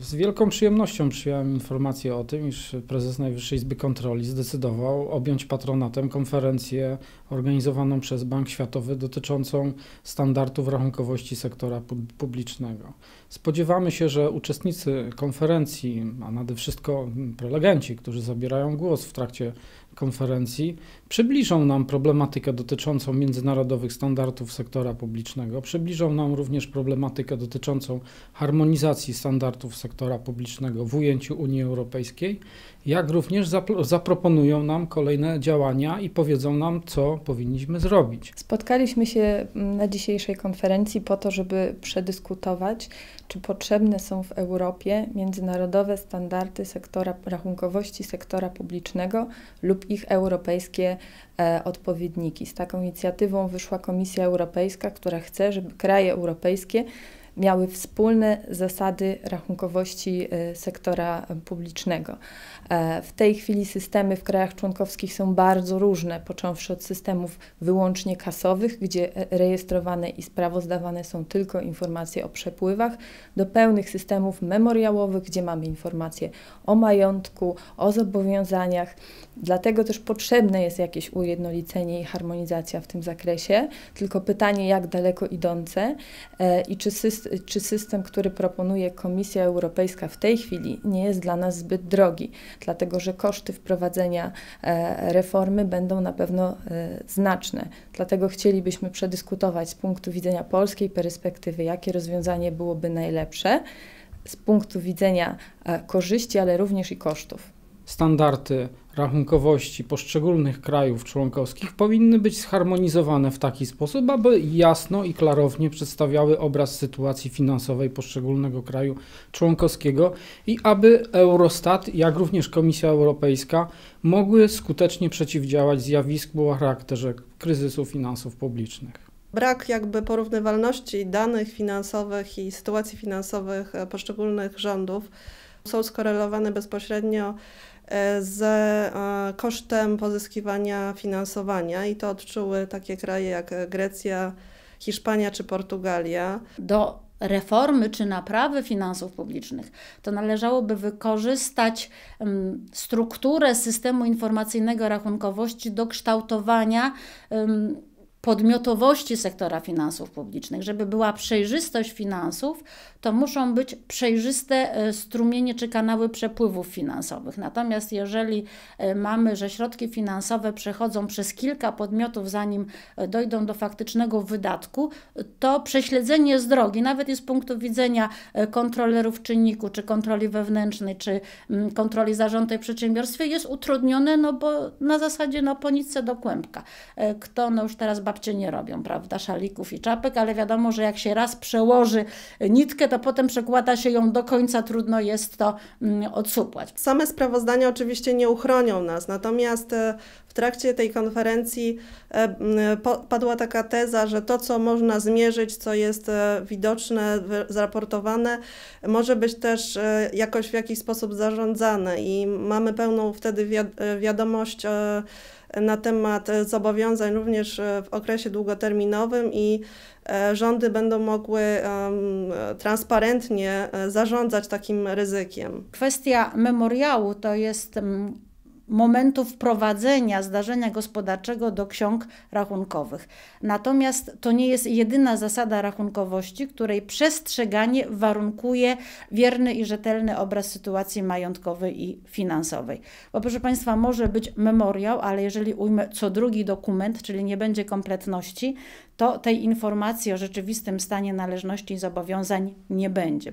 Z wielką przyjemnością przyjąłem informację o tym, iż prezes Najwyższej Izby Kontroli zdecydował objąć patronatem konferencję organizowaną przez Bank Światowy dotyczącą standardów rachunkowości sektora publicznego. Spodziewamy się, że uczestnicy konferencji, a nade wszystko prelegenci, którzy zabierają głos w trakcie konferencji, przybliżą nam problematykę dotyczącą międzynarodowych standardów sektora publicznego, przybliżą nam również problematykę dotyczącą harmonizacji standardów sektora sektora publicznego w ujęciu Unii Europejskiej, jak również zaproponują nam kolejne działania i powiedzą nam, co powinniśmy zrobić. Spotkaliśmy się mm, na dzisiejszej konferencji po to, żeby przedyskutować, czy potrzebne są w Europie międzynarodowe standardy sektora rachunkowości sektora publicznego lub ich europejskie e, odpowiedniki. Z taką inicjatywą wyszła Komisja Europejska, która chce, żeby kraje europejskie miały wspólne zasady rachunkowości e, sektora publicznego. E, w tej chwili systemy w krajach członkowskich są bardzo różne, począwszy od systemów wyłącznie kasowych, gdzie e, rejestrowane i sprawozdawane są tylko informacje o przepływach, do pełnych systemów memoriałowych, gdzie mamy informacje o majątku, o zobowiązaniach. Dlatego też potrzebne jest jakieś ujednolicenie i harmonizacja w tym zakresie. Tylko pytanie, jak daleko idące i czy system czy system, który proponuje Komisja Europejska w tej chwili nie jest dla nas zbyt drogi, dlatego że koszty wprowadzenia e, reformy będą na pewno e, znaczne. Dlatego chcielibyśmy przedyskutować z punktu widzenia polskiej perspektywy, jakie rozwiązanie byłoby najlepsze z punktu widzenia e, korzyści, ale również i kosztów standardy rachunkowości poszczególnych krajów członkowskich powinny być zharmonizowane w taki sposób, aby jasno i klarownie przedstawiały obraz sytuacji finansowej poszczególnego kraju członkowskiego i aby Eurostat, jak również Komisja Europejska mogły skutecznie przeciwdziałać zjawisku o charakterze kryzysu finansów publicznych brak jakby porównywalności danych finansowych i sytuacji finansowych poszczególnych rządów są skorelowane bezpośrednio e, z e, kosztem pozyskiwania finansowania i to odczuły takie kraje jak Grecja, Hiszpania czy Portugalia. Do reformy czy naprawy finansów publicznych, to należałoby wykorzystać mm, strukturę systemu informacyjnego rachunkowości do kształtowania mm, podmiotowości sektora finansów publicznych. Żeby była przejrzystość finansów, to muszą być przejrzyste e, strumienie czy kanały przepływów finansowych. Natomiast jeżeli e, mamy, że środki finansowe przechodzą przez kilka podmiotów, zanim e, dojdą do faktycznego wydatku, to prześledzenie z drogi, nawet z punktu widzenia kontrolerów czynniku, czy kontroli wewnętrznej, czy mm, kontroli zarządu w przedsiębiorstwie jest utrudnione, no bo na zasadzie no, po do kłębka. Kto no już teraz babcie nie robią, prawda, szalików i czapek, ale wiadomo, że jak się raz przełoży nitkę, to potem przekłada się ją do końca, trudno jest to mm, odsupłać. Same sprawozdania oczywiście nie uchronią nas, natomiast e, w trakcie tej konferencji e, padła taka teza, że to, co można zmierzyć, co jest e, widoczne, zraportowane, może być też jakoś w jakiś sposób zarządzane i mamy pełną wtedy wiadomość, na temat e, zobowiązań również e, w okresie długoterminowym i e, rządy będą mogły transparentnie zarządzać takim ryzykiem. Kwestia memoriału to jest mm, momentu wprowadzenia zdarzenia gospodarczego do ksiąg rachunkowych. Natomiast to nie jest jedyna zasada rachunkowości, której przestrzeganie warunkuje wierny i rzetelny obraz sytuacji majątkowej i finansowej. Bo proszę Państwa, może być memoriał, ale jeżeli ujmę co drugi dokument, czyli nie będzie kompletności, to tej informacji o rzeczywistym stanie należności i zobowiązań nie będzie.